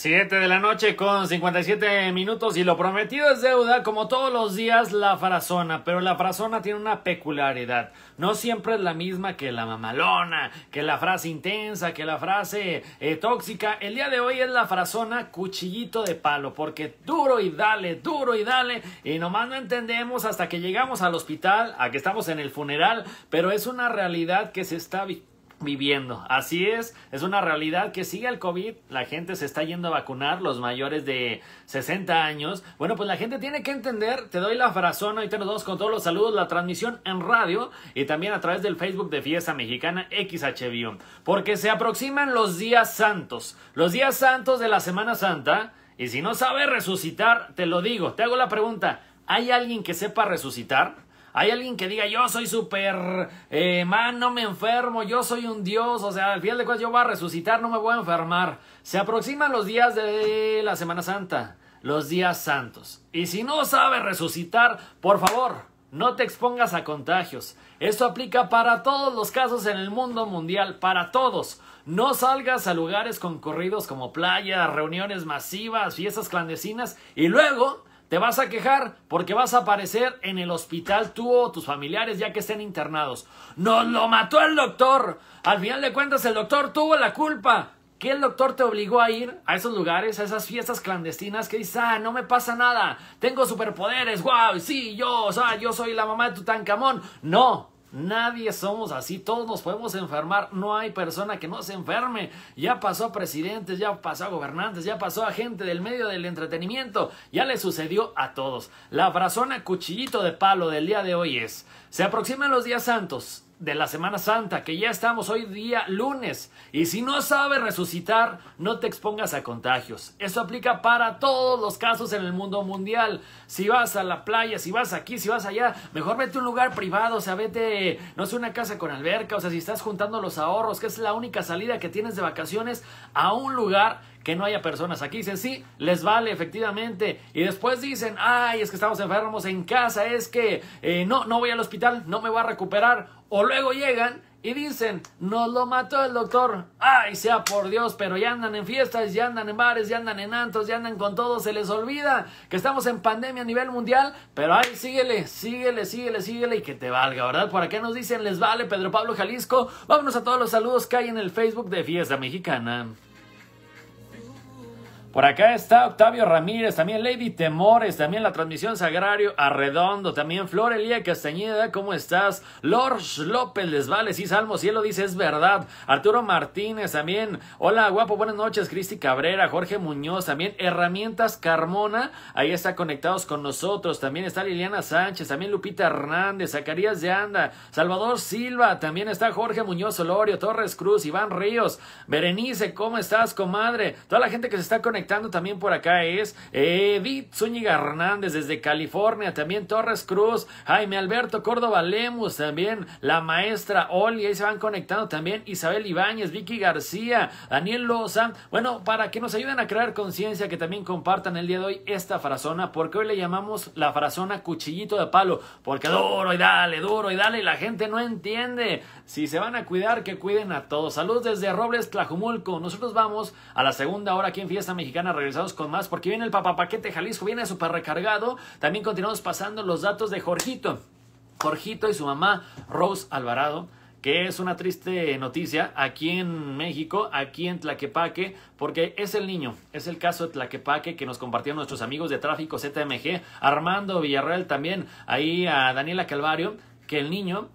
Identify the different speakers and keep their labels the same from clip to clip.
Speaker 1: 7 de la noche con 57 minutos y lo prometido es deuda, como todos los días la farazona, pero la frazona tiene una peculiaridad, no siempre es la misma que la mamalona, que la frase intensa, que la frase eh, tóxica, el día de hoy es la frazona cuchillito de palo, porque duro y dale, duro y dale, y nomás no entendemos hasta que llegamos al hospital, a que estamos en el funeral, pero es una realidad que se está viviendo. Así es, es una realidad que sigue el COVID, la gente se está yendo a vacunar, los mayores de 60 años. Bueno, pues la gente tiene que entender, te doy la frazón, ahorita nos vamos con todos los saludos, la transmisión en radio y también a través del Facebook de Fiesta Mexicana XHbio porque se aproximan los días santos, los días santos de la Semana Santa, y si no sabes resucitar, te lo digo, te hago la pregunta, ¿hay alguien que sepa resucitar? Hay alguien que diga, yo soy súper... Eh, man, no me enfermo, yo soy un dios, o sea, al final de cuentas yo voy a resucitar, no me voy a enfermar. Se aproximan los días de la Semana Santa, los días santos. Y si no sabes resucitar, por favor, no te expongas a contagios. Esto aplica para todos los casos en el mundo mundial, para todos. No salgas a lugares concurridos como playas, reuniones masivas, fiestas clandestinas y luego te vas a quejar porque vas a aparecer en el hospital tú o tus familiares ya que estén internados. Nos lo mató el doctor. Al final de cuentas el doctor tuvo la culpa. ¿Qué el doctor te obligó a ir a esos lugares, a esas fiestas clandestinas que dices, ah, no me pasa nada, tengo superpoderes, wow, sí, yo, o sea, yo soy la mamá de Tutankamón? No, Nadie somos así, todos nos podemos enfermar, no hay persona que no se enferme. Ya pasó a presidentes, ya pasó a gobernantes, ya pasó a gente del medio del entretenimiento, ya le sucedió a todos. La frazona cuchillito de palo del día de hoy es, se aproximan los días santos, de la Semana Santa, que ya estamos hoy día lunes. Y si no sabes resucitar, no te expongas a contagios. Eso aplica para todos los casos en el mundo mundial. Si vas a la playa, si vas aquí, si vas allá, mejor vete a un lugar privado, o sea, vete, no sé, una casa con alberca, o sea, si estás juntando los ahorros, que es la única salida que tienes de vacaciones, a un lugar que no haya personas aquí. Dicen, sí, les vale, efectivamente. Y después dicen, ay, es que estamos enfermos en casa, es que eh, no, no voy al hospital, no me voy a recuperar. O luego llegan y dicen, nos lo mató el doctor. Ay, sea por Dios, pero ya andan en fiestas, ya andan en bares, ya andan en antos, ya andan con todo. Se les olvida que estamos en pandemia a nivel mundial, pero ay, síguele, síguele, síguele, síguele y que te valga, ¿verdad? para qué nos dicen, les vale, Pedro Pablo Jalisco. Vámonos a todos los saludos que hay en el Facebook de Fiesta Mexicana. Por acá está Octavio Ramírez, también Lady Temores, también la transmisión Sagrario Arredondo, también Flor Elía Castañeda, ¿cómo estás? Lors López les vale, sí, Salmo Cielo dice, es verdad. Arturo Martínez también, hola guapo, buenas noches, Cristi Cabrera, Jorge Muñoz, también Herramientas Carmona, ahí está conectados con nosotros, también está Liliana Sánchez, también Lupita Hernández, Zacarías de Anda, Salvador Silva, también está Jorge Muñoz Olorio, Torres Cruz, Iván Ríos, Berenice, ¿cómo estás, comadre? Toda la gente que se está conectando también por acá es eh, Edith Zúñiga Hernández desde California, también Torres Cruz, Jaime Alberto Córdoba Lemos, también la maestra Oli, ahí se van conectando también Isabel Ibáñez, Vicky García, Daniel Loza. Bueno, para que nos ayuden a crear conciencia, que también compartan el día de hoy esta frazona, porque hoy le llamamos la frazona cuchillito de palo, porque duro y dale, duro y dale, y la gente no entiende. Si se van a cuidar, que cuiden a todos. Saludos desde Robles, Tlajumulco. Nosotros vamos a la segunda hora aquí en Fiesta Mexicana Mexicana. Regresamos con más porque viene el paquete Jalisco, viene súper recargado. También continuamos pasando los datos de Jorgito. Jorgito y su mamá Rose Alvarado que es una triste noticia aquí en México, aquí en Tlaquepaque, porque es el niño, es el caso de Tlaquepaque que nos compartieron nuestros amigos de Tráfico ZMG, Armando Villarreal también, ahí a Daniela Calvario, que el niño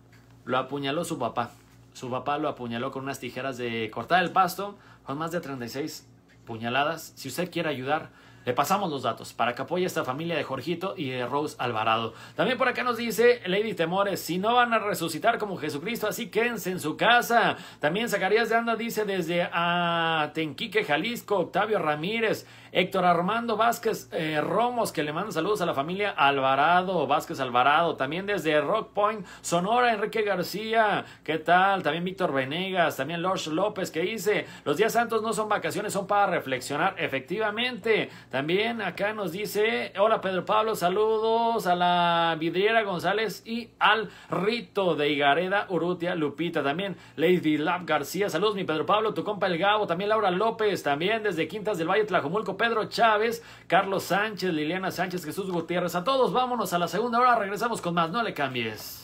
Speaker 1: lo apuñaló su papá. Su papá lo apuñaló con unas tijeras de cortar el pasto, con más de 36 puñaladas. Si usted quiere ayudar, le pasamos los datos para que apoye a esta familia de Jorgito y de Rose Alvarado. También por acá nos dice Lady Temores, si no van a resucitar como Jesucristo, así quédense en su casa. También Zacarías de Anda dice desde Atenquique, Jalisco, Octavio Ramírez. Héctor Armando Vázquez eh, Romos, que le manda saludos a la familia Alvarado, Vázquez Alvarado, también desde Rock Point, Sonora, Enrique García, ¿qué tal? También Víctor Venegas, también Lorch López, que dice, los días santos no son vacaciones, son para reflexionar, efectivamente. También acá nos dice, hola Pedro Pablo, saludos a la vidriera González y al rito de Higareda Urutia Lupita, también Lady Lab García, saludos mi Pedro Pablo, tu compa El Gabo, también Laura López, también desde Quintas del Valle Tlajumulco, Pedro Chávez, Carlos Sánchez, Liliana Sánchez, Jesús Gutiérrez. A todos, vámonos a la segunda hora. Regresamos con más. No le cambies.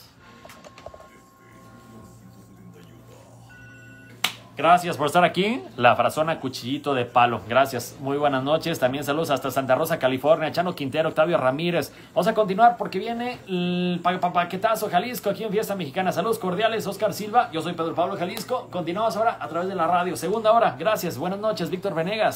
Speaker 1: Gracias por estar aquí. La frazona Cuchillito de Palo. Gracias. Muy buenas noches. También saludos hasta Santa Rosa, California. Chano Quintero, Octavio Ramírez. Vamos a continuar porque viene el pa paquetazo Jalisco aquí en Fiesta Mexicana. Saludos cordiales, Oscar Silva. Yo soy Pedro Pablo Jalisco. Continuamos ahora a través de la radio. Segunda hora. Gracias. Buenas noches, Víctor Venegas.